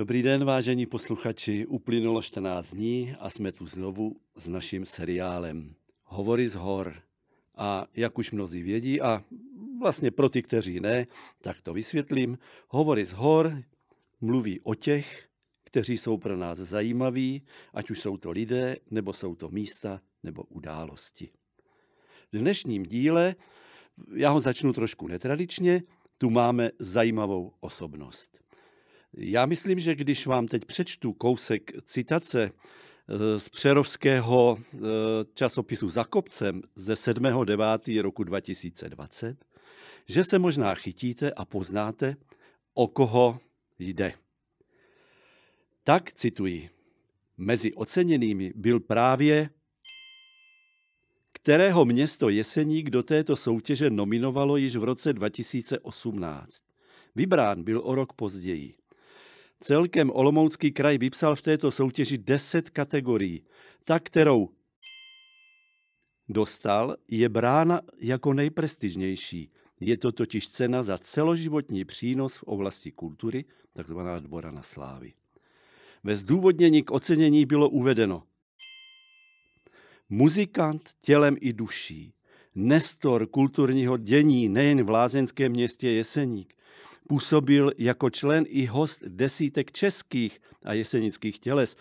Dobrý den, vážení posluchači. Uplynulo 14 dní a jsme tu znovu s naším seriálem Hovory z hor. A jak už mnozí vědí, a vlastně pro ty, kteří ne, tak to vysvětlím. Hovory z hor mluví o těch, kteří jsou pro nás zajímaví, ať už jsou to lidé, nebo jsou to místa, nebo události. V dnešním díle, já ho začnu trošku netradičně, tu máme zajímavou osobnost. Já myslím, že když vám teď přečtu kousek citace eh, z přerovského eh, časopisu Za kopcem ze 7.9. roku 2020, že se možná chytíte a poznáte, o koho jde. Tak cituji. Mezi oceněnými byl právě kterého město Jeseník do této soutěže nominovalo již v roce 2018. Vybrán byl o rok později. Celkem Olomoucký kraj vypsal v této soutěži 10 kategorií. Ta, kterou dostal, je brána jako nejprestižnější. Je to totiž cena za celoživotní přínos v oblasti kultury, takzvaná dvora na slávy. Ve zdůvodnění k ocenění bylo uvedeno muzikant tělem i duší, nestor kulturního dění nejen v lázeňském městě Jeseník, Působil jako člen i host desítek českých a jesenických těles,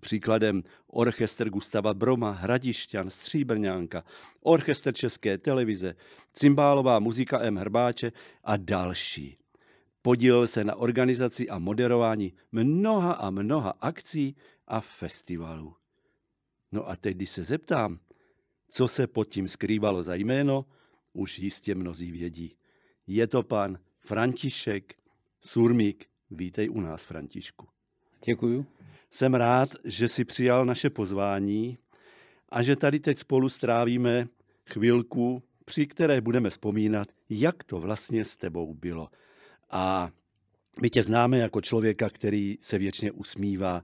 příkladem orchestr Gustava Broma, Hradišťan, Stříbrňánka, orchestr České televize, cymbálová muzika M. Hrbáče a další. Podílel se na organizaci a moderování mnoha a mnoha akcí a festivalů. No a teď, když se zeptám, co se pod tím skrývalo za jméno, už jistě mnozí vědí. Je to pan František Surmík. Vítej u nás, Františku. Děkuju. Jsem rád, že si přijal naše pozvání a že tady teď spolu strávíme chvilku, při které budeme vzpomínat, jak to vlastně s tebou bylo. A my tě známe jako člověka, který se věčně usmívá. E,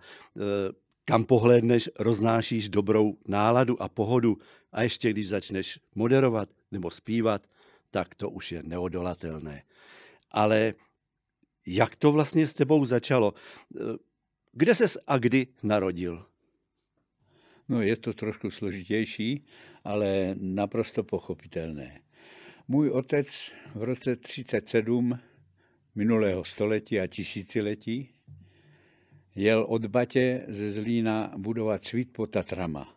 kam pohlédneš, roznášíš dobrou náladu a pohodu a ještě když začneš moderovat nebo zpívat, tak to už je neodolatelné ale jak to vlastně s tebou začalo? Eh, kde ses a kdy narodil? No je to trošku složitější, ale naprosto pochopitelné. Můj otec v roce 37 minulého století a tisíciletí jel od Batě ze Zlína budovat svít pod Tatrama.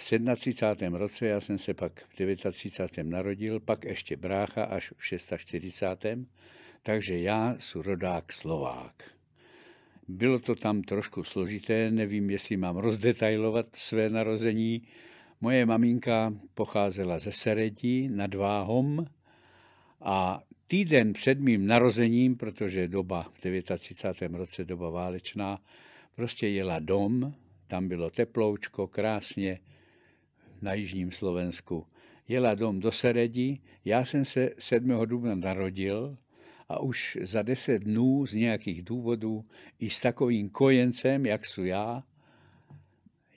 V 37. roce, já jsem se pak v 39. narodil, pak ještě brácha až v 640. Takže já jsem rodák Slovák. Bylo to tam trošku složité, nevím, jestli mám rozdetailovat své narození. Moje maminka pocházela ze Seredí nad Váhom a týden před mým narozením, protože doba v 39. roce doba válečná, prostě jela dom, tam bylo teploučko, krásně, na jižním Slovensku. Jela dom do Seredi, já jsem se 7. dubna narodil a už za 10 dnů z nějakých důvodů i s takovým kojencem, jak jsou já,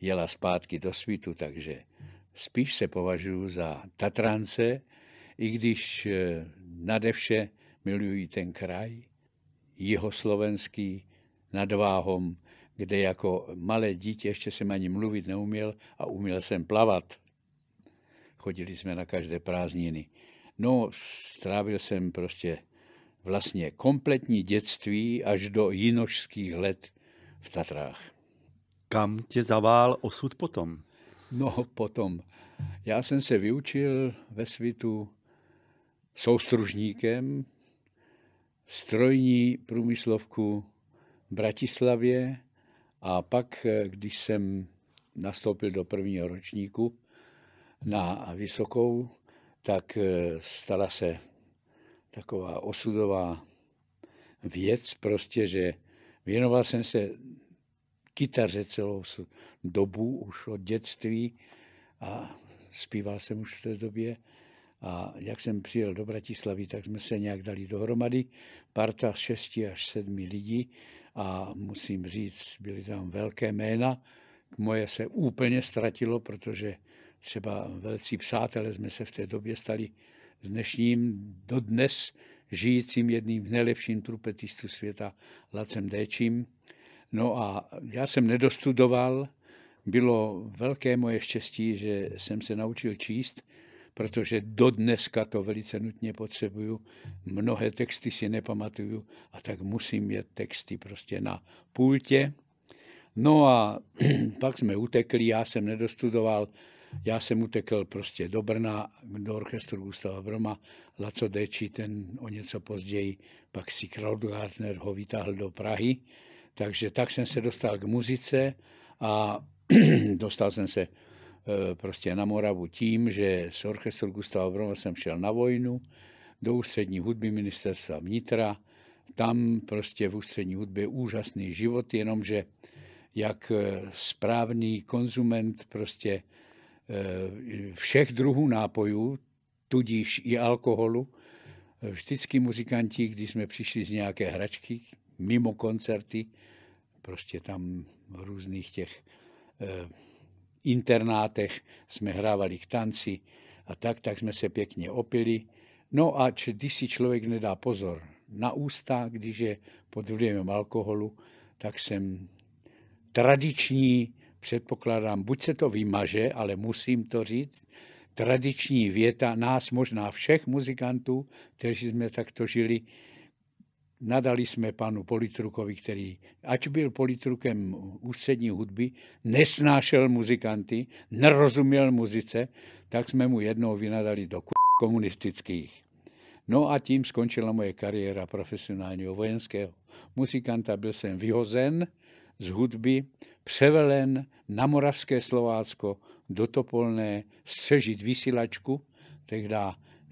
jela zpátky do svitu, takže spíš se považuji za Tatrance, i když eh, nade vše milují ten kraj, jihoslovenský, nad Váhom kde jako malé dítě ještě jsem ani mluvit neuměl a uměl jsem plavat. Chodili jsme na každé prázdniny. No, strávil jsem prostě vlastně kompletní dětství až do jinožských let v Tatrách. Kam tě zavál osud potom? No, potom. Já jsem se vyučil ve svitu soustružníkem, strojní průmyslovku v Bratislavě a pak, eh, když jsem nastoupil do prvního ročníku na vysokou, tak eh, stala se taková osudová věc prostě, že věnoval jsem se kytaře celou dobu, už od dětství a zpíval jsem už v té době. A jak jsem přijel do Bratislavy, tak jsme se nějak dali dohromady. Parta z šesti až sedmi lidí a musím říct, byly tam velké jména. Moje se úplně ztratilo, protože třeba velcí přátelé jsme se v té době stali s dnešním dodnes žijícím jedním z nejlepším trupetistů světa, Lacem Déčím. No a já jsem nedostudoval, bylo velké moje štěstí, že jsem se naučil číst protože do dneska to velice nutně potřebuju. Mnohé texty si nepamatuju a tak musím mít texty prostě na pultě. No a pak jsme utekli, já jsem nedostudoval, já jsem utekl prostě do Brna, do orchestru Gustava Broma, Laco Deči, ten o něco později, pak si Krautgartner ho vytáhl do Prahy, takže tak jsem se dostal k muzice a dostal jsem se Eh, prostě na Moravu tím, že s orchestrou Gustava Broma jsem šel na vojnu do ústřední hudby ministerstva vnitra. Tam prostě v ústřední hudbě je úžasný život, jenomže jak eh, správný konzument prostě eh, všech druhů nápojů, tudíž i alkoholu. Vždycky muzikanti, když jsme přišli z nějaké hračky, mimo koncerty, prostě tam různých těch internátech jsme hrávali k tanci a tak, tak jsme se pěkně opili. No a když si člověk nedá pozor na ústa, když je pod vlivem alkoholu, tak jsem tradiční, předpokládám, buď se to vymaže, ale musím to říct, tradiční věta nás možná všech muzikantů, kteří jsme takto žili, nadali jsme panu Politrukovi, který, ač byl Politrukem ústřední hudby, nesnášel muzikanty, nerozuměl muzice, tak jsme mu jednou vynadali do komunistických. No a tím skončila moje kariéra profesionálního vojenského muzikanta. Byl jsem vyhozen z hudby, převelen na Moravské Slovácko do Topolné střežit vysílačku. Tehdy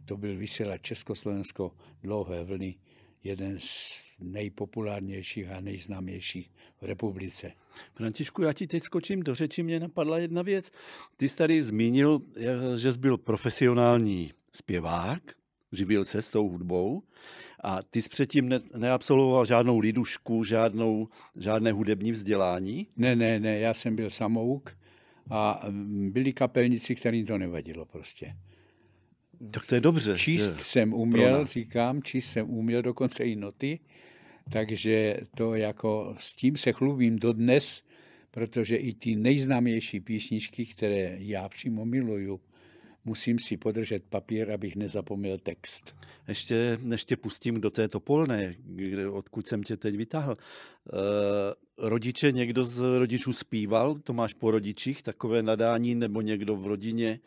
to byl vysílač Československo dlouhé vlny jeden z nejpopulárnějších a nejznámějších v republice. Františku, já ti teď skočím do řeči, mě napadla jedna věc. Ty jsi tady zmínil, eh, že jsi byl profesionální zpěvák, živil se s tou hudbou a ty jsi předtím ne, neabsolvoval žádnou lidušku, žádnou, žádné hudební vzdělání? Ne, ne, ne, já jsem byl samouk a mm, byli kapelníci, kterým to nevadilo prostě. Tak to je dobře. Číst je jsem uměl, říkám, číst jsem uměl dokonce i noty, takže to jako s tím se chlubím dodnes, protože i ty nejznámější písničky, které já přímo miluju, musím si podržet papír, abych nezapomněl text. Ještě než tě pustím do této polné, kde, odkud jsem tě teď vytáhl. E, rodiče, někdo z rodičů zpíval, to máš po rodičích, takové nadání, nebo někdo v rodině?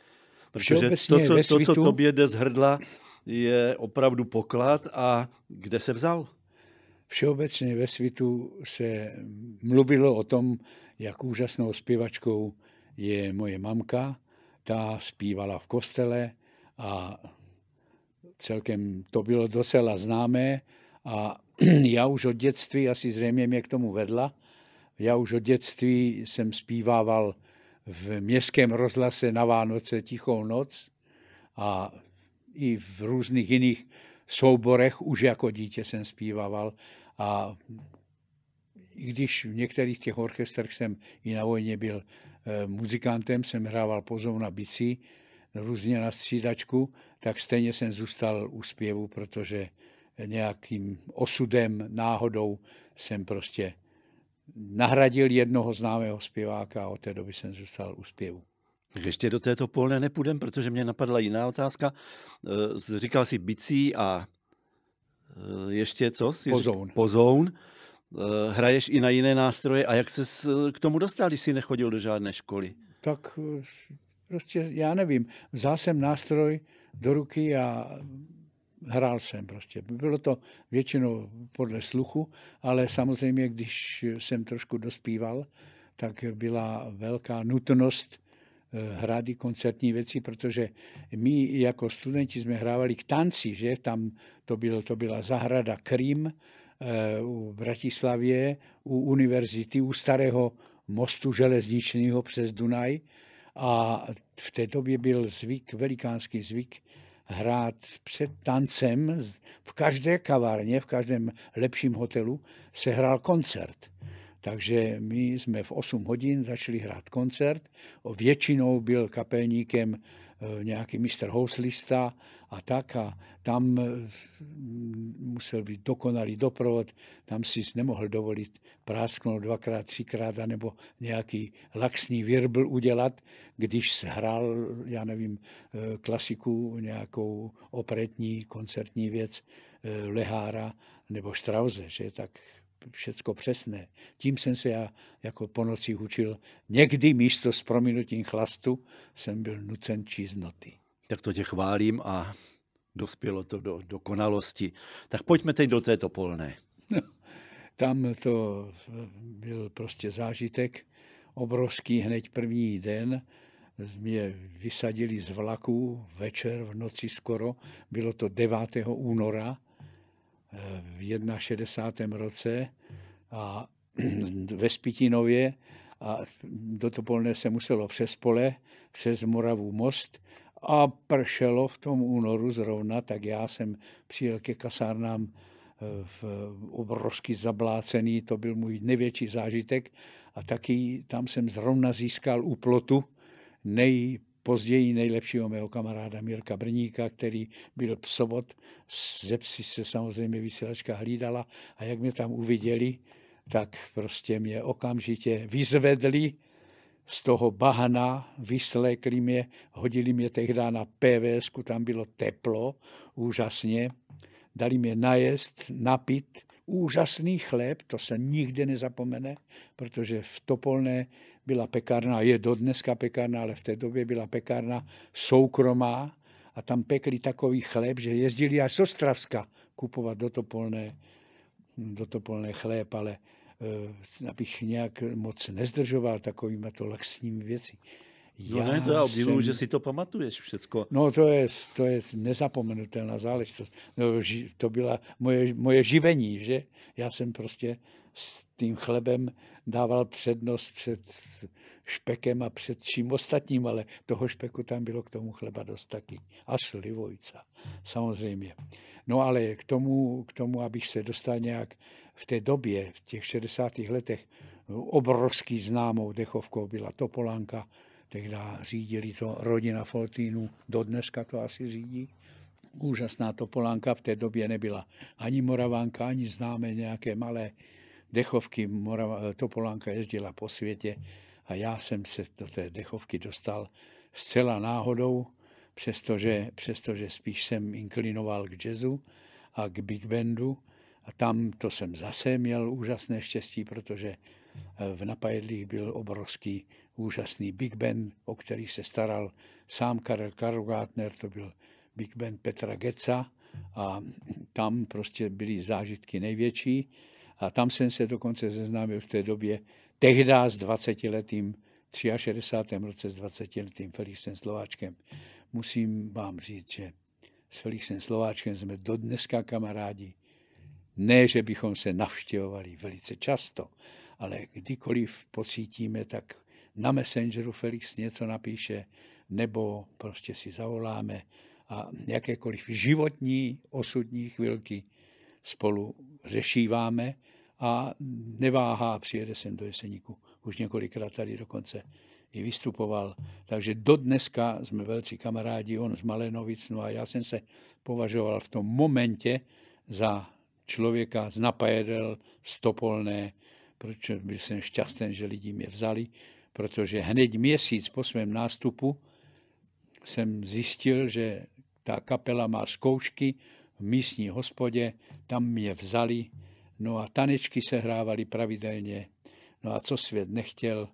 Protože to co, to, co tobě jde z hrdla, je opravdu poklad a kde se vzal? Všeobecně ve svitu se mluvilo o tom, jak úžasnou zpěvačkou je moje mamka. Ta zpívala v kostele a celkem to bylo docela známé a já už od dětství, asi zřejmě mě k tomu vedla, já už od dětství jsem zpívával v městském rozhlase na Vánoce Tichou noc a i v různých jiných souborech už jako dítě jsem zpívával a i když v některých těch orchestrech jsem i na vojně byl e, muzikantem, jsem hrával pozor na bicí, různě na střídačku, tak stejně jsem zůstal u zpěvu, protože nějakým osudem, náhodou jsem prostě nahradil jednoho známého zpěváka a od té doby jsem zůstal u zpěvu. ještě do této polné nepůjdem, protože mě napadla jiná otázka. Eh, říkal si bicí a eh, ještě co? Jsi Pozoun. Pozoun. Eh, hraješ i na jiné nástroje a jak se k tomu dostal, když jsi nechodil do žádné školy? Tak prostě já nevím. Vzal jsem nástroj do ruky a hrál jsem prostě. Bylo to většinou podle sluchu, ale samozřejmě, když jsem trošku dospíval, tak byla velká nutnost eh, hrát i koncertní věci, protože my jako studenti jsme hrávali k tanci, že tam to, bylo, to byla zahrada Krim, v eh, Bratislavě, u univerzity, u starého mostu železničního přes Dunaj. A v té době byl zvyk, velikánský zvyk, hrát před tancem v každé kavárně, v každém lepším hotelu se hrál koncert. Takže my jsme v 8 hodin začali hrát koncert. Většinou byl kapelníkem eh, nějaký mistr houslista a tak a tam eh, mm, musel být dokonalý doprovod, tam si nemohl dovolit prásknout dvakrát, třikrát, nebo nějaký laxní virbl udělat, když hrál, já nevím, eh, klasiku, nějakou operetní koncertní věc eh, Lehára nebo Strauze, že tak všecko přesné. Tím jsem se já jako po nocích učil. Někdy místo s prominutím chlastu jsem byl nucen číst noty tak to tě chválím a dospělo to do dokonalosti. Tak pojďme teď do této polné. No, tam to byl prostě zážitek obrovský hned první den. Mě vysadili z vlaku večer v noci skoro, bylo to 9. února eh, v 61. roce a ve Spitinově a do Topolné se muselo přes pole, přes Moravu most a pršelo v tom únoru zrovna, tak já jsem přijel ke kasárnám eh, v obrovsky zablácený, to byl můj největší zážitek a taky tam jsem zrovna získal úplotu nejpozději nejlepšího mého kamaráda Mirka Brníka, který byl psobot, ze psi se samozřejmě vysílačka hlídala a jak mě tam uviděli, tak prostě mě okamžitě vyzvedli z toho bahna, vyslékli mě, hodili mě tehdy na pvs tam bylo teplo, úžasně, dali mě najest, napít, úžasný chléb, to se nikdy nezapomene, protože v Topolné byla pekárna, je do dneska pekárna, ale v té době byla pekárna soukromá a tam pekli takový chléb, že jezdili až z Ostravska kupovat do Topolné, do Topolné chléb, ale Eh, abych nějak moc nezdržoval takovými to laxními věci. No ne, to já obdivuju, jsem... že si to pamatuješ všecko. No to je, to je nezapomenutelná záležitost. No, to byla moje, moje živení, že? Já jsem prostě s tím chlebem dával přednost před špekem a před čím ostatním, ale toho špeku tam bylo k tomu chleba dost taky. A slivojca, samozřejmě. No ale k tomu, k tomu abych se dostal nějak v té době, v těch 60. letech, no, obrovský známou dechovkou byla Topolanka, tehdy řídili to rodina do dodneska to asi řídí. Úžasná Topolanka v té době nebyla ani Moravánka, ani známe nějaké malé dechovky. Morava, Topolanka jezdila po světě a já jsem se do té dechovky dostal zcela náhodou, přestože, přestože spíš jsem inklinoval k jazzu a k big bandu, a tam to jsem zase měl úžasné štěstí, protože eh, v Napajedlích byl obrovský úžasný Big Ben, o který se staral sám Karel Karlgartner, to byl Big Ben Petra Geca a tam prostě byly zážitky největší a tam jsem se dokonce seznámil v té době tehdy s 20-letým, 63. roce s 20-letým Felixem Slováčkem. Musím vám říct, že s Felixem Slováčkem jsme do dneska kamarádi. Ne, že bychom se navštěvovali velice často, ale kdykoliv pocítíme, tak na Messengeru Felix něco napíše, nebo prostě si zavoláme a jakékoliv životní osudní chvilky spolu řešíváme a neváhá, přijede sem do Jeseníku. Už několikrát tady dokonce i vystupoval. Takže do dneska jsme velcí kamarádi, on z no a já jsem se považoval v tom momentě za člověka z napajedel, stopolné, proč byl jsem šťastný, že lidi mě vzali, protože hned měsíc po svém nástupu jsem zjistil, že ta kapela má zkoušky v místní hospodě, tam mě vzali, no a tanečky se hrávaly pravidelně, no a co svět nechtěl,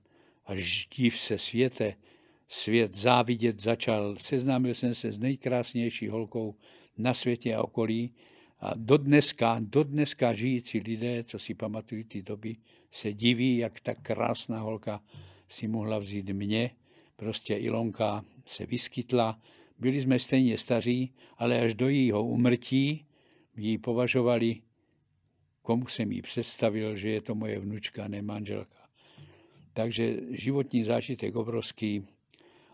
až dív se světe, svět závidět začal. Seznámil jsem se s nejkrásnější holkou na světě a okolí, a dodneska, dodneska žijící lidé, co si pamatují ty doby, se diví, jak ta krásná holka si mohla vzít mě. Prostě Ilonka se vyskytla. Byli jsme stejně staří, ale až do jejího umrtí ji považovali, komu jsem ji představil, že je to moje vnučka, ne manželka. Takže životní zážitek obrovský.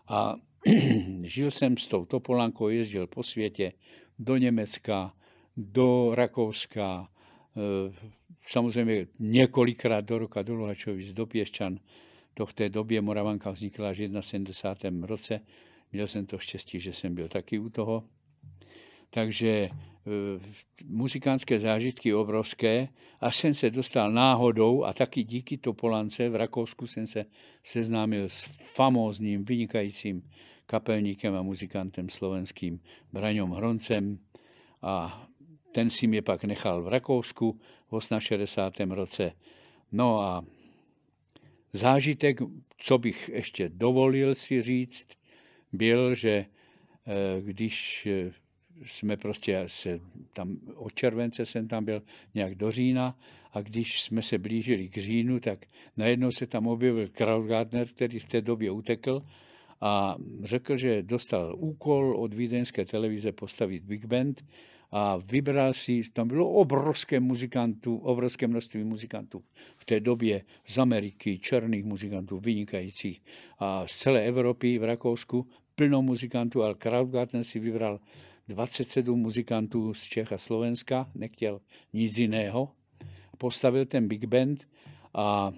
A žil jsem s tou Topolankou, jezdil po světě, do Německa, do Rakouska, eh, samozřejmě několikrát do roka do Luhačovic, do Pěščan. To v té době Moravanka vznikla až v 71. roce. Měl jsem to štěstí, že jsem byl taky u toho. Takže eh, muzikánské zážitky obrovské, až jsem se dostal náhodou a taky díky Topolance v Rakousku jsem se seznámil s famózním, vynikajícím kapelníkem a muzikantem slovenským Braňom Hroncem a ten si mě pak nechal v Rakousku v 68. roce. No a zážitek, co bych ještě dovolil si říct, byl, že eh, když eh, jsme prostě se tam od července jsem tam byl nějak do října a když jsme se blížili k říjnu, tak najednou se tam objevil Krautgartner, který v té době utekl a řekl, že dostal úkol od vídeňské televize postavit Big Band a vybral si, tam bylo obrovské muzikantů, obrovské množství muzikantů v té době z Ameriky, černých muzikantů, vynikajících a z celé Evropy v Rakousku, plno muzikantů, ale Krautgarten si vybral 27 muzikantů z Čech a Slovenska, nechtěl nic jiného. Postavil ten big band a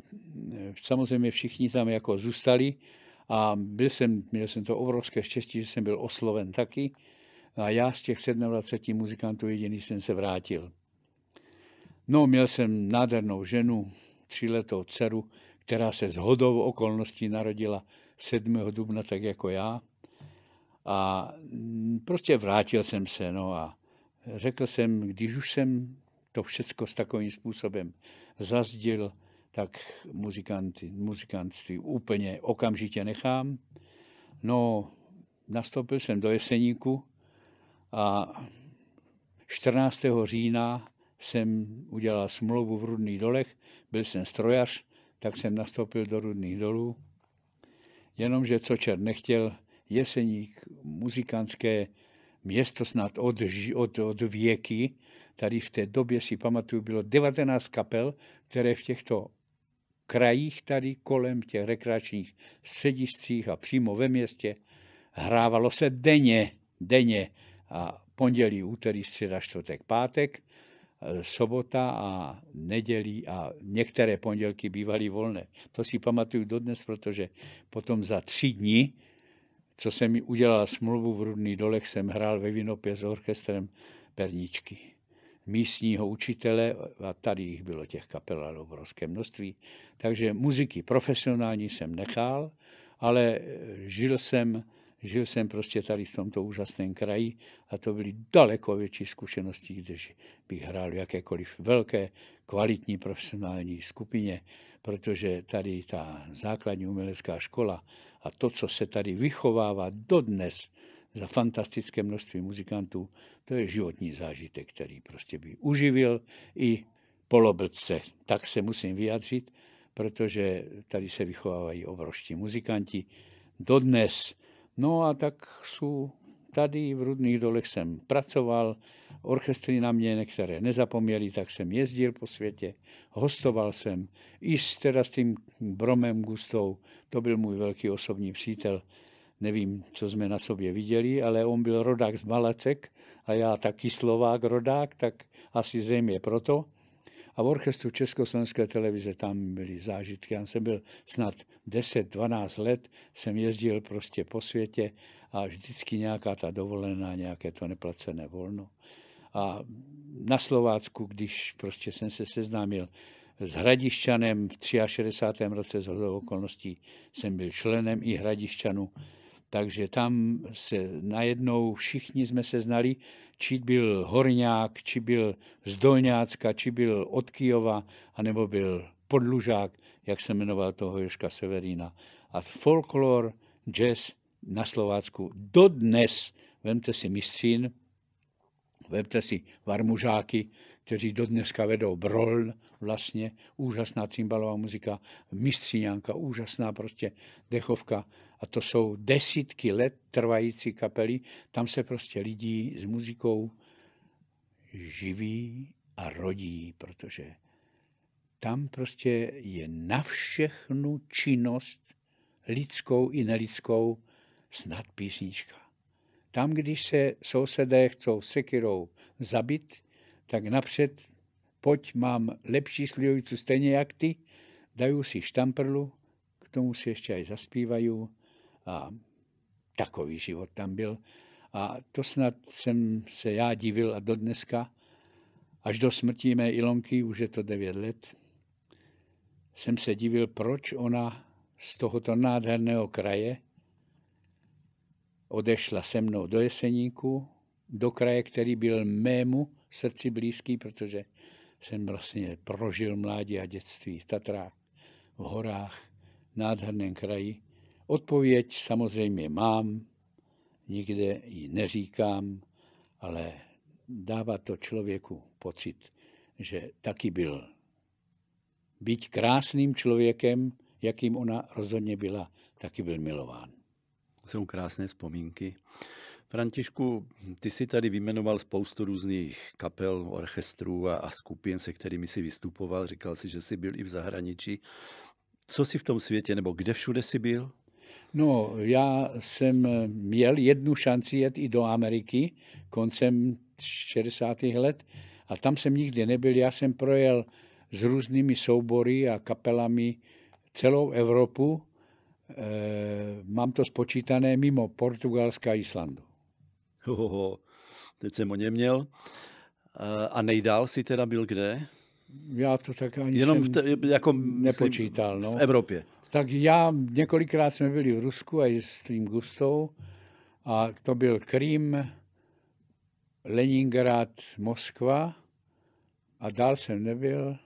eh, samozřejmě všichni tam jako zůstali a byl jsem, měl jsem to obrovské štěstí, že jsem byl osloven taky a já z těch 27 muzikantů jediný jsem se vrátil. No, měl jsem nádhernou ženu, tříletou dceru, která se z hodou okolností narodila 7. dubna, tak jako já. A prostě vrátil jsem se, no a řekl jsem, když už jsem to všecko s takovým způsobem zazděl, tak muzikanty, muzikantství úplně okamžitě nechám. No, nastoupil jsem do Jeseníku, a 14. října jsem udělal smlouvu v Rudných dolech, byl jsem strojař, tak jsem nastoupil do Rudných dolů. Jenomže co čer nechtěl, jeseník, muzikantské město snad od, od, od věky, tady v té době si pamatuju, bylo 19 kapel, které v těchto krajích tady kolem těch rekreačních střediscích a přímo ve městě hrávalo se denně, denně a pondělí, úterý, středa, čtvrtek, pátek, eh, sobota a nedělí a některé pondělky bývaly volné. To si pamatuju dodnes, protože potom za tři dny, co jsem mi udělal smlouvu v Rudný dolech, jsem hrál ve Vinopě s orchestrem Perničky místního učitele, a tady jich bylo těch kapel obrovské množství. Takže muziky profesionální jsem nechal, ale eh, žil jsem Žil jsem prostě tady v tomto úžasném kraji a to byly daleko větší zkušenosti, když bych hrál v jakékoliv velké, kvalitní profesionální skupině, protože tady ta základní umělecká škola a to, co se tady vychovává dodnes za fantastické množství muzikantů, to je životní zážitek, který prostě by uživil i poloblbce. Tak se musím vyjádřit, protože tady se vychovávají obrovští muzikanti. Dodnes No a tak jsou tady v Rudných dolech jsem pracoval, orchestry na mě některé nezapomněli, tak jsem jezdil po světě, hostoval jsem, i s, teda s tím Bromem Gustou, to byl můj velký osobní přítel, nevím, co jsme na sobě viděli, ale on byl rodák z Malacek a já taky Slovák rodák, tak asi zřejmě proto. A v orchestru Československé televize tam byly zážitky. Já jsem byl snad 10-12 let, jsem jezdil prostě po světě a vždycky nějaká ta dovolená, nějaké to neplacené volno. A na Slovácku, když prostě jsem se seznámil s Hradišťanem v 63. roce z okolností, jsem byl členem i Hradišťanu takže tam se najednou všichni jsme se znali, či byl Horňák, či byl z Dolňácka, či byl od Kijova, anebo byl Podlužák, jak se jmenoval toho Joška Severína. A folklor, jazz na Slovácku dodnes, vemte si mistřín, vemte si varmužáky, kteří dodneska vedou brol vlastně, úžasná cymbalová muzika, mistříňanka, úžasná prostě dechovka, a to jsou desítky let trvající kapely, tam se prostě lidi s muzikou živí a rodí, protože tam prostě je na všechnu činnost lidskou i nelidskou snad písnička. Tam, když se sousedé chcou sekirou zabit, tak napřed pojď, mám lepší slivovicu stejně jak ty, dají si štamprlu, k tomu si ještě aj zaspívají, a takový život tam byl. A to snad jsem se já divil a do dneska, až do smrti mé Ilonky, už je to devět let, jsem se divil, proč ona z tohoto nádherného kraje odešla se mnou do Jeseníku, do kraje, který byl mému srdci blízký, protože jsem vlastně prožil mládí a dětství v Tatrách, v horách, v nádherném kraji. Odpověď samozřejmě mám, nikde ji neříkám, ale dává to člověku pocit, že taky byl. Být krásným člověkem, jakým ona rozhodně byla, taky byl milován. Jsou krásné vzpomínky. Františku, ty si tady vymenoval spoustu různých kapel, orchestrů a, a skupin, se kterými si vystupoval. Říkal si, že jsi byl i v zahraničí. Co jsi v tom světě, nebo kde všude jsi byl? No, já jsem eh, měl jednu šanci jet i do Ameriky koncem 60. let a tam jsem nikdy nebyl. Já jsem projel s různými soubory a kapelami celou Evropu. E, mám to spočítané mimo Portugalska a Islandu. Hoho, teď jsem o něm měl. Eh, a nejdál si teda byl kde? Já to tak ani Jenom jsem te, jako, nepočítal. Myslím, no. V Evropě. Tak já, několikrát jsme byli v Rusku a s tím Gustou a to byl Krym, Leningrad, Moskva a dál jsem nebyl.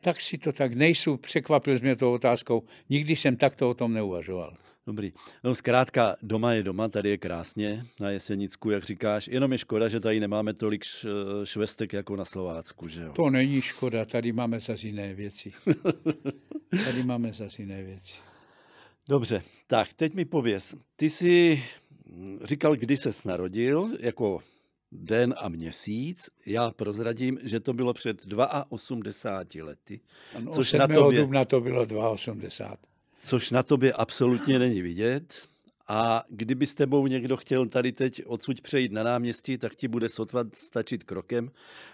Tak si to tak nejsou, překvapil jsi mě tou otázkou. Nikdy jsem takto o tom neuvažoval. Dobrý. No zkrátka, doma je doma, tady je krásně, na Jesenicku, jak říkáš. Jenom je škoda, že tady nemáme tolik eh, švestek jako na Slovácku, že jo? To není škoda, tady máme zase jiné věci. tady máme zase jiné věci. Dobře, tak teď mi pověz. Ty jsi hm, říkal, kdy se narodil, jako den a měsíc. Já prozradím, že to bylo před 82 lety. Ano, což 7. na tobě... Na to bylo 82 což na tobě absolutně není vidět. A kdyby s tebou někdo chtěl tady teď odsud přejít na náměstí, tak ti bude sotva stačit krokem,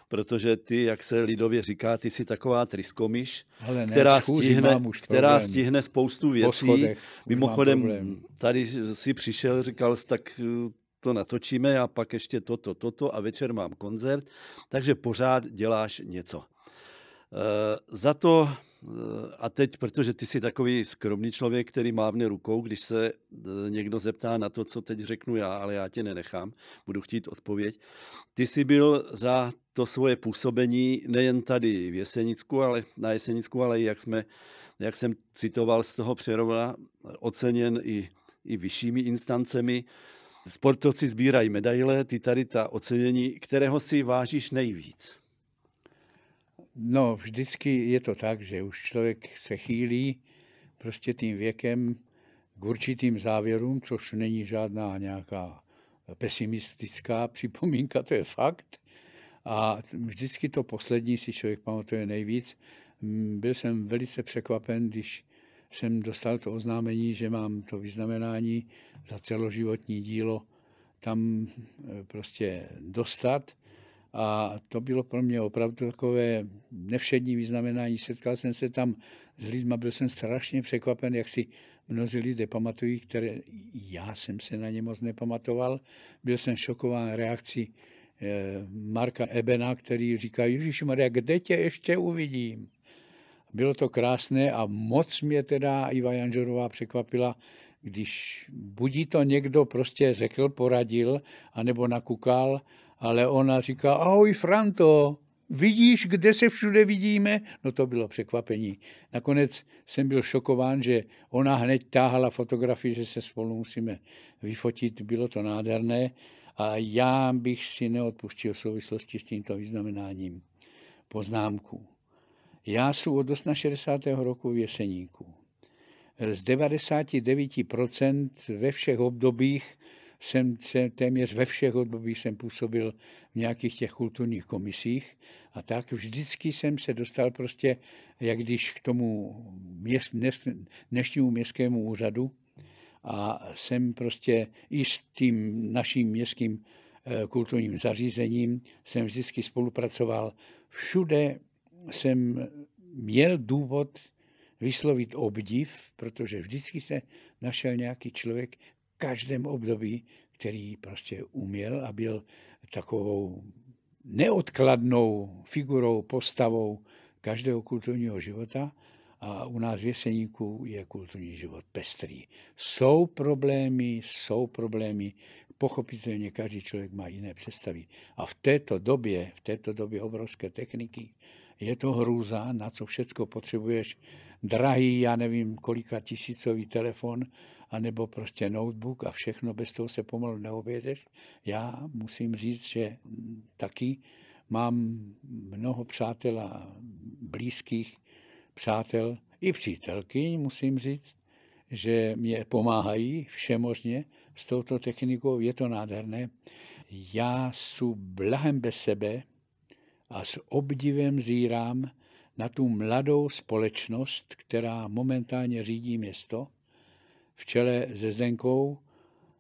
protože ty, jak se lidově říká, ty jsi taková triskomiš, ne, která, stihne, která stihne spoustu věcí. Schodech, Mimochodem, tady si přišel, říkal jsi, tak eh, to natočíme a pak ještě toto, toto a večer mám koncert, takže pořád děláš něco. E, za to a teď, protože ty jsi takový skromný člověk, který mávne rukou, když se e, někdo zeptá na to, co teď řeknu já, ale já tě nenechám, budu chtít odpověď. Ty jsi byl za to svoje působení nejen tady v Jesenicku, ale na Jesenicku, ale i jak, jsme, jak jsem citoval z toho přerova, oceněn i, i vyššími instancemi. Sportovci sbírají medaile, ty tady ta ocenění, kterého si vážíš nejvíc. No, vždycky je to tak, že už člověk se chýlí prostě tím věkem k určitým závěrům, což není žádná nějaká pesimistická připomínka, to je fakt. A vždycky to poslední si člověk pamatuje nejvíc. Mm, byl jsem velice překvapen, když jsem dostal to oznámení, že mám to vyznamenání za celoživotní dílo tam e, prostě dostat. A to bylo pro mě opravdu takové nevšední vyznamenání. Setkal jsem se tam s lidmi, byl jsem strašně překvapen, jak si mnozí lidé pamatují, které já jsem se na ně moc nepamatoval. Byl jsem šokován reakcí eh, Marka Ebena, který říká, Ježíš Maria, kde tě ještě uvidím? Bylo to krásné a moc mě teda Iva Janžorová překvapila, když budí to někdo prostě řekl, poradil, anebo nakukal, ale ona říká, ahoj Franto, vidíš, kde se všude vidíme? No to bylo překvapení. Nakonec jsem byl šokován, že ona hned táhala fotografii, že se spolu musíme vyfotit, bylo to nádherné a já bych si neodpustil v souvislosti s tímto vyznamenáním poznámku. Já jsem od 60. roku v Jeseníku. Z 99% ve všech obdobích jsem se téměř ve všech obdobích jsem působil v nějakých těch kulturních komisích a tak vždycky jsem se dostal prostě, jak když k tomu měst, dnešnímu městskému úřadu a jsem prostě i s tím naším městským eh, kulturním zařízením jsem vždycky spolupracoval. Všude jsem měl důvod vyslovit obdiv, protože vždycky se našel nějaký člověk, každém období, který prostě uměl a byl takovou neodkladnou figurou, postavou každého kulturního života. A u nás v Jeseníku je kulturní život pestrý. Jsou problémy, jsou problémy. Pochopitelně každý člověk má jiné představy. A v této době, v této době obrovské techniky, je to hrůza, na co všechno potřebuješ drahý, já nevím, kolika tisícový telefon, anebo prostě notebook a všechno, bez toho se pomalu neobjedeš. Já musím říct, že taky mám mnoho přátel a blízkých přátel, i přítelky, musím říct, že mě pomáhají všemožně s touto technikou, je to nádherné. Já jsem blahem bez sebe a s obdivem zírám na tu mladou společnost, která momentálně řídí město v čele se Zdenkou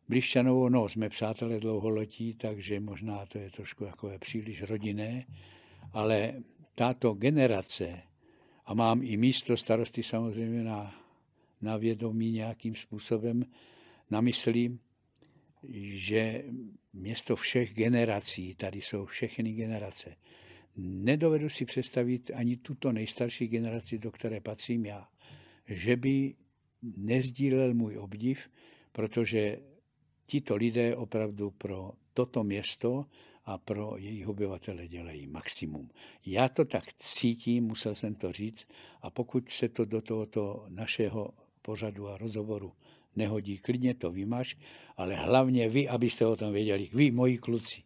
Blišťanovou. No, jsme přátelé dlouholetí, takže možná to je trošku jako příliš rodinné, ale tato generace, a mám i místo starosty samozřejmě na, na vědomí nějakým způsobem, na mysli, že město všech generací, tady jsou všechny generace. Nedovedu si představit ani tuto nejstarší generaci, do které patřím já, že by nezdílel můj obdiv, protože tito lidé opravdu pro toto město a pro jejich obyvatele dělají maximum. Já to tak cítím, musel jsem to říct a pokud se to do tohoto našeho pořadu a rozhovoru nehodí, klidně to vymaš, ale hlavně vy, abyste o tom věděli, vy, moji kluci.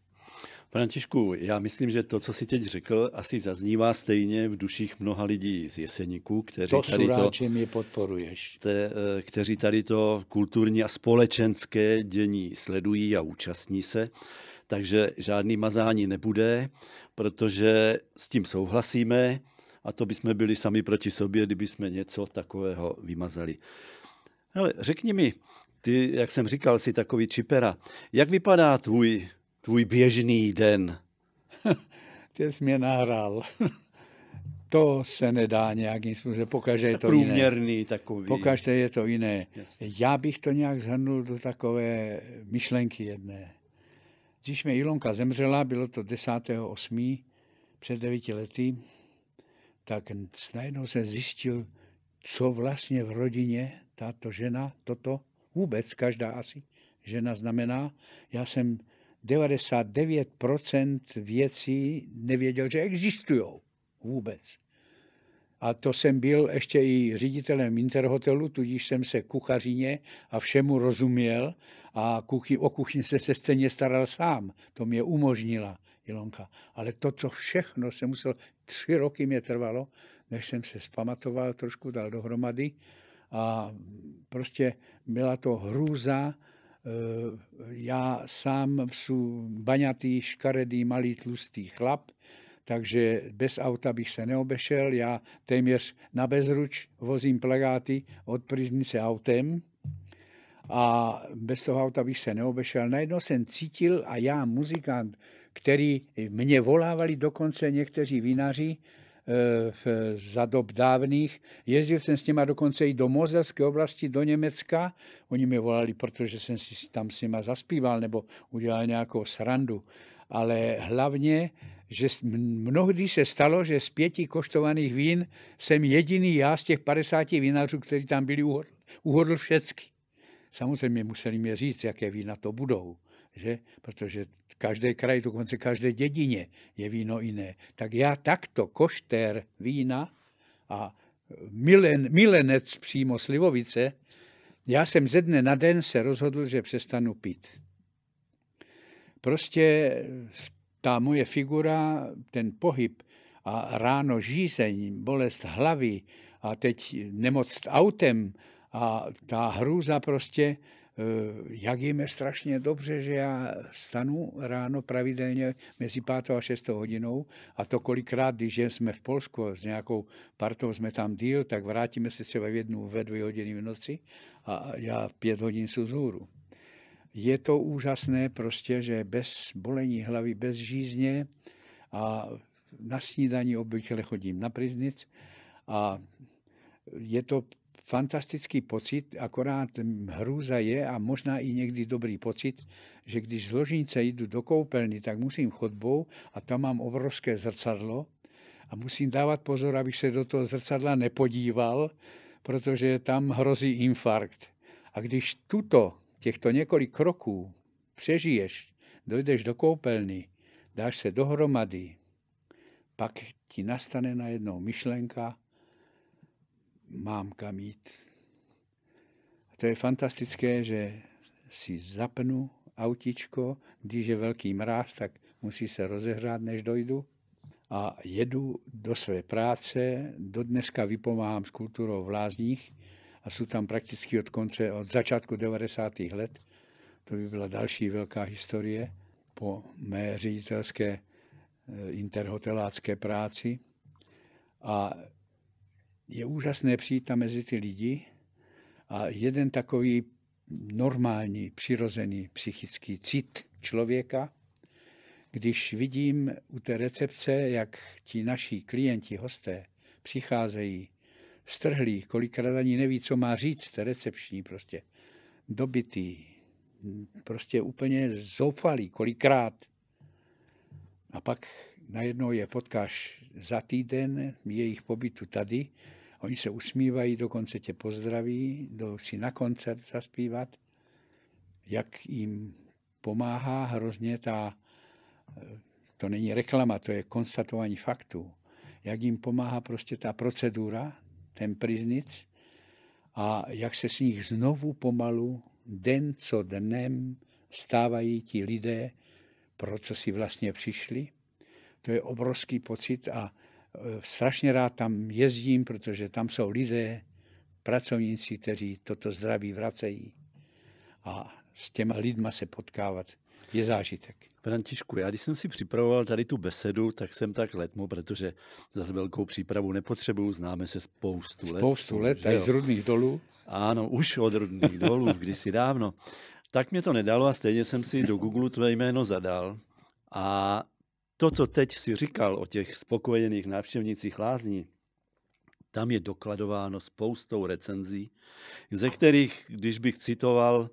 Františku, já myslím, že to, co si teď řekl, asi zaznívá stejně v duších mnoha lidí z Jeseníku, kteří to tady to, je podporuješ. Te, eh, kteří tady to kulturní a společenské dění sledují a účastní se. Takže žádný mazání nebude, protože s tím souhlasíme a to bychom byli sami proti sobě, kdyby jsme něco takového vymazali. Ale řekni mi, ty, jak jsem říkal, jsi takový čipera. Jak vypadá tvůj tvůj běžný den? Ty jsi mě nahrál. to se nedá nějakým způsobem. Pokaždé je to Průměrný jiné. takový. Pokaždé je to jiné. Jasne. Já bych to nějak zhrnul do takové myšlenky jedné. Když mi Ilonka zemřela, bylo to 10.8. před 9 lety, tak najednou jsem zjistil, co vlastně v rodině tato žena, toto, vůbec každá asi žena znamená. Já jsem 99% věcí nevěděl, že existují vůbec. A to jsem byl ještě i ředitelem Interhotelu, tudíž jsem se kuchařině a všemu rozuměl a kuchy, o kuchyni se se stejně staral sám. To mě umožnila Ilonka. Ale to, co všechno se musel, tři roky mě trvalo, než jsem se zpamatoval, trošku dal dohromady a prostě byla to hrůza, já sám jsem baňatý, škaredý, malý, tlustý chlap, takže bez auta bych se neobešel. Já téměř na bezruč vozím plagáty od Priznice autem a bez toho auta bych se neobešel. Najednou jsem cítil a já, muzikant, který mě volávali dokonce někteří vinaři, Eh, v, za dob dávných. Jezdil jsem s nima dokonce i do Mozelské oblasti, do Německa. Oni mi volali, protože jsem si tam s nima zaspíval nebo udělal nějakou srandu. Ale hlavně, že mnohdy se stalo, že z pěti koštovaných vín jsem jediný já z těch 50 vinařů, kteří tam byli, uhodl, uhodl všecky. Samozřejmě museli mě říct, jaké vína to budou, že? protože každé kraji, dokonce každé dědině je víno jiné. Tak já takto košter vína a milen, milenec přímo slivovice, já jsem ze dne na den se rozhodl, že přestanu pít. Prostě ta moje figura, ten pohyb a ráno žízeň, bolest hlavy a teď nemoc autem a ta hrůza prostě, Eh, jak jim je strašně dobře, že já stanu ráno pravidelně mezi 5. a 6. hodinou a to kolikrát, když jsme v Polsku s nějakou partou, jsme tam díl, tak vrátíme se třeba v jednu, ve dvě hodiny v noci a já pět hodin jsou zhůru. Je to úžasné prostě, že bez bolení hlavy, bez žízně a na snídaní obvykle chodím na priznic a je to fantastický pocit, akorát hrůza je a možná i někdy dobrý pocit, že když z ložnice jdu do koupelny, tak musím chodbou a tam mám obrovské zrcadlo a musím dávat pozor, abych se do toho zrcadla nepodíval, protože tam hrozí infarkt. A když tuto, těchto několik kroků přežiješ, dojdeš do koupelny, dáš se dohromady, pak ti nastane najednou myšlenka, mám kam jít. A to je fantastické, že si zapnu autičko, když je velký mráz, tak musí se rozehrát, než dojdu. A jedu do své práce, do dneska vypomáhám s kulturou v Lázních a jsou tam prakticky od konce, od začátku 90. let. To by byla další velká historie po mé ředitelské eh, interhotelácké práci. A je úžasné přijít tam mezi ty lidi a jeden takový normální, přirozený psychický cit člověka, když vidím u té recepce, jak ti naši klienti, hosté, přicházejí strhlí, kolikrát ani neví, co má říct, recepční prostě, dobitý, prostě úplně zoufalý, kolikrát. A pak najednou je potkáš za týden jejich pobytu tady Oni se usmívají, dokonce tě pozdraví, jdou si na koncert zaspívat, jak jim pomáhá hrozně ta, to není reklama, to je konstatování faktů, jak jim pomáhá prostě ta procedura, ten priznic a jak se s nich znovu pomalu den co dnem stávají ti lidé, pro co si vlastně přišli. To je obrovský pocit a Eh, strašně rád tam jezdím, protože tam jsou lidé, pracovníci, kteří toto zdraví vracejí. A s těma lidma se potkávat je zážitek. Františku, já když jsem si připravoval tady tu besedu, tak jsem tak letmo, protože za velkou přípravu nepotřebuju, známe se spoustu let. Spoustu let, tady z Rudných dolů. Ano, už od Rudných dolů, kdysi dávno. Tak mě to nedalo a stejně jsem si do Google tvé jméno zadal. A to, co teď si říkal o těch spokojených návštěvnicích lázní, tam je dokladováno spoustou recenzí, ze kterých, když bych citoval,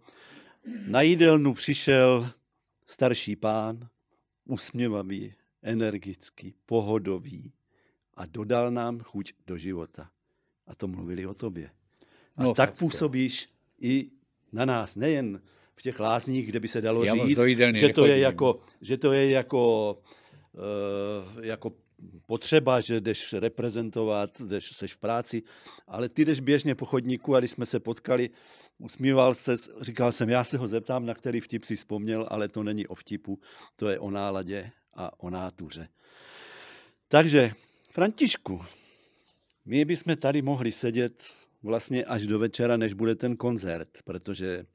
na jídelnu přišel starší pán, usměvavý, energický, pohodový a dodal nám chuť do života. A to mluvili o tobě. A no, tak působíš i na nás, nejen v těch lázních, kde by se dalo Já říct, že to, je jako, že to je jako Eh, jako potřeba, že jdeš reprezentovat, jdeš, seš v práci, ale ty jdeš běžně po chodníku a když jsme se potkali, usmíval se, říkal jsem, já se ho zeptám, na který vtip si vzpomněl, ale to není o vtipu, to je o náladě a o nátuře. Takže, Františku, my bychom tady mohli sedět vlastně až do večera, než bude ten koncert, protože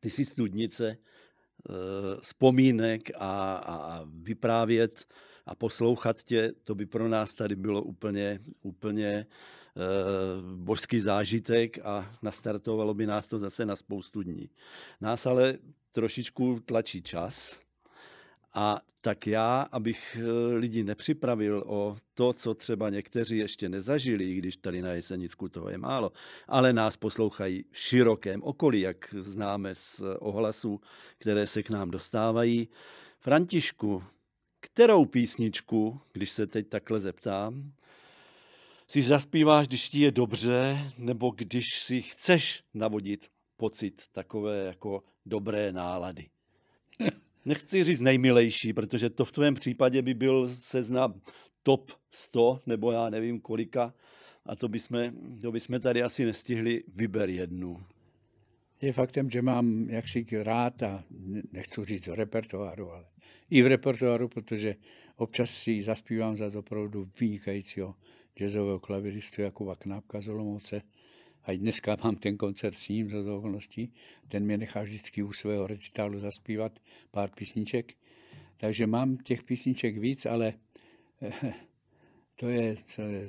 ty jsi studnice, Eh, vzpomínek a, a vyprávět a poslouchat tě, to by pro nás tady bylo úplně, úplně eh, božský zážitek a nastartovalo by nás to zase na spoustu dní. Nás ale trošičku tlačí čas, a tak já, abych eh, lidi nepřipravil o to, co třeba někteří ještě nezažili, i když tady na Jesenicku toho je málo, ale nás poslouchají v širokém okolí, jak známe z ohlasů, které se k nám dostávají. Františku, kterou písničku, když se teď takhle zeptám, si zaspíváš, když ti je dobře, nebo když si chceš navodit pocit takové jako dobré nálady? nechci říct nejmilejší, protože to v tvém případě by byl seznam top 100 nebo já nevím kolika a to bychom, to bychom tady asi nestihli, vyber jednu. Je faktem, že mám jaksi rád a nechci říct v repertoáru, ale i v repertoáru, protože občas si zaspívám za opravdu vynikajícího jazzového klaviristu Jakuba Knápka z Olomouce, a i dneska mám ten koncert s ním za okolností, ten mě nechá vždycky u svého recitálu zaspívat pár písniček. Takže mám těch písniček víc, ale eh, to je, to je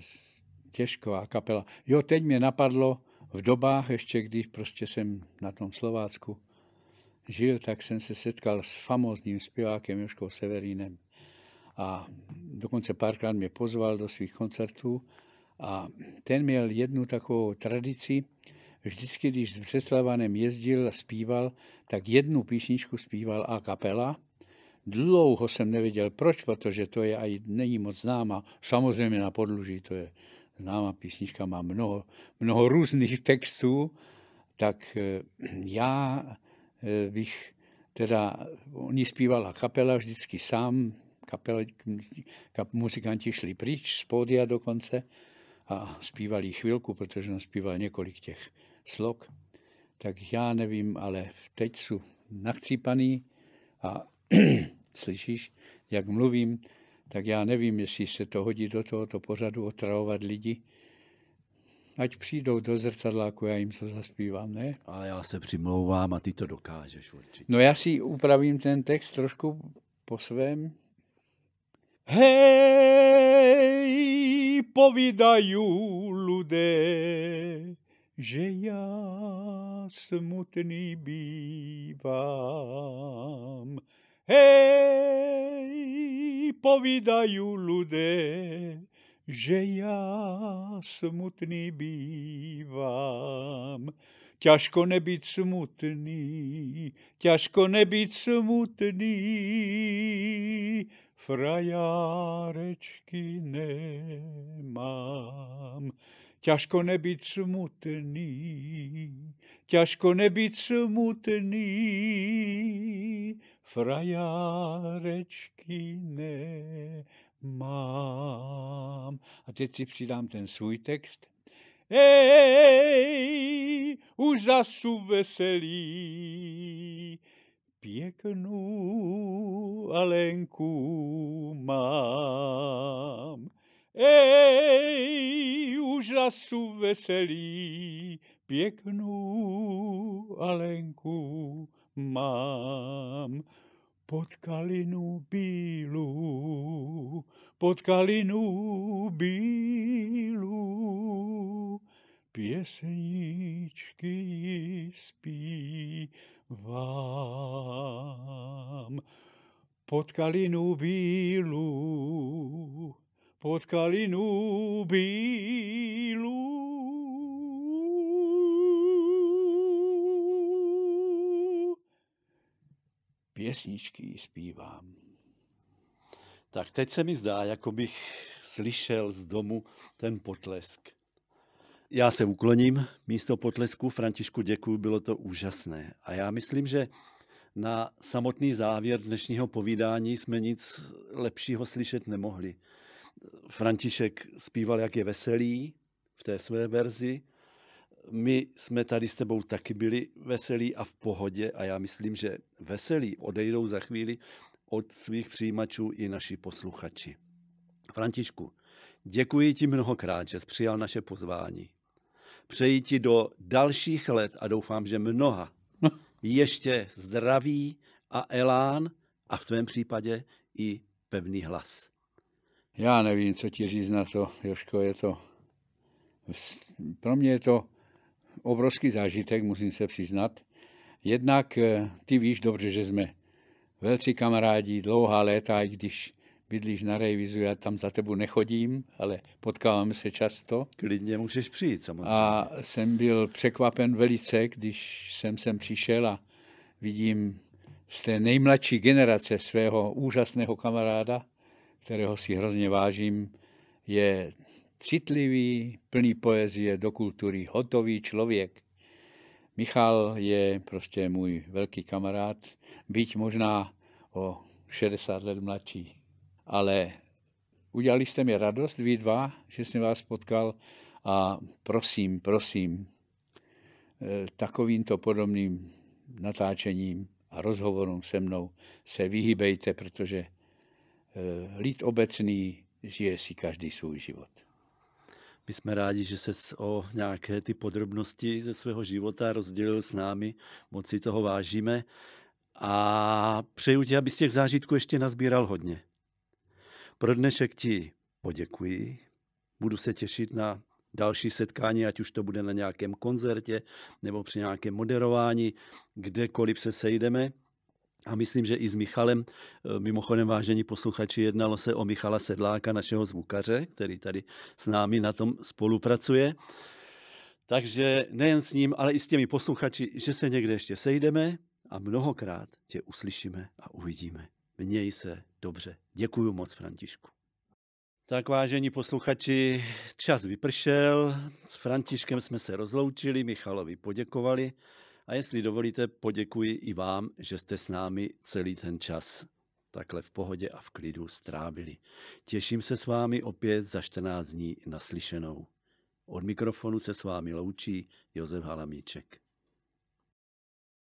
těžko a kapela. Jo, teď mě napadlo v dobách ještě, když prostě jsem na tom Slovácku žil, tak jsem se setkal s famózním zpěvákem Joškou Severínem a dokonce párkrát mě pozval do svých koncertů a ten měl jednu takovou tradici, vždycky, když s Břeslavanem jezdil a zpíval, tak jednu písničku zpíval a kapela. Dlouho jsem nevěděl proč, protože to je a není moc známa. Samozřejmě na podluží to je známá písnička, má mnoho, mnoho různých textů, tak eh, já eh, bych teda, oni zpívala kapela vždycky sám, kapela, kap, muzikanti šli pryč, z pódia dokonce, a zpíval jí chvilku, protože on zpíval několik těch slok, tak já nevím, ale teď jsou nachcípaný a slyšíš, jak mluvím, tak já nevím, jestli se to hodí do tohoto pořadu otravovat lidi, ať přijdou do zrcadláku, já jim to zaspívám, ne? Ale já se přimlouvám a ty to dokážeš určitě. No já si upravím ten text trošku po svém. Hej! Povidaju ľudé, že ja smutný bývam. Hej, povídajú ľudé, že ja smutni smutný bývam. Ťažko nebyť smutný, ťažko nebyť smutný, frajárečky nemám. Těžko nebýt smutný, těžko nebýt smutný, frajárečky nemám. A teď si přidám ten svůj text. Ej, už zasu veselý, pěknou Alenku mám. Ej, už úžasu veselý, pěknou Alenku mám. Pod kalinu bílu, pod kalinu bílu, pěseníčky spí vám. kalinu bílu, kalinu bílu. Pěsničky zpívám. Tak teď se mi zdá, jako bych slyšel z domu ten potlesk. Já se ukloním. Místo potlesku Františku děkuji, bylo to úžasné. A já myslím, že na samotný závěr dnešního povídání jsme nic lepšího slyšet nemohli. František zpíval, jak je veselý v té své verzi. My jsme tady s tebou taky byli veselí a v pohodě a já myslím, že veselí odejdou za chvíli od svých přijímačů i naši posluchači. Františku, děkuji ti mnohokrát, že jsi přijal naše pozvání. Přeji ti do dalších let a doufám, že mnoha. Ještě zdraví a elán a v tvém případě i pevný hlas. Já nevím, co ti říct na to, Joško, je to... Pro mě je to obrovský zážitek, musím se přiznat. Jednak eh, ty víš dobře, že jsme velcí kamarádi dlouhá léta, i když bydlíš na Rejvizu, já tam za tebou nechodím, ale potkáváme se často. Klidně můžeš přijít samozřejmě. A jsem byl překvapen velice, když jsem sem přišel a vidím z té nejmladší generace svého úžasného kamaráda, kterého si hrozně vážím, je citlivý, plný poezie, do kultury, hotový člověk. Michal je prostě můj velký kamarád, byť možná o 60 let mladší ale udělali jste mi radost, vy dva, že jsem vás potkal a prosím, prosím, eh, takovýmto podobným natáčením a rozhovorům se mnou se vyhýbejte, protože eh, lid obecný žije si každý svůj život. My jsme rádi, že se o nějaké ty podrobnosti ze svého života rozdělil s námi. Moc si toho vážíme. A přeju ti, abys těch zážitků ještě nazbíral hodně. Pro dnešek ti poděkuji. Budu se těšit na další setkání, ať už to bude na nějakém koncertě nebo při nějakém moderování, kdekoliv se sejdeme. A myslím, že i s Michalem, eh, mimochodem vážení posluchači, jednalo se o Michala Sedláka, našeho zvukaře, který tady s námi na tom spolupracuje. Takže nejen s ním, ale i s těmi posluchači, že se někde ještě sejdeme a mnohokrát tě uslyšíme a uvidíme. Měj se dobře. Děkuji moc, Františku. Tak vážení posluchači, čas vypršel, s Františkem jsme se rozloučili, Michalovi poděkovali a jestli dovolíte, poděkuji i vám, že jste s námi celý ten čas takhle v pohodě a v klidu strávili. Těším se s vámi opět za 14 dní naslyšenou. Od mikrofonu se s vámi loučí Josef Halamíček.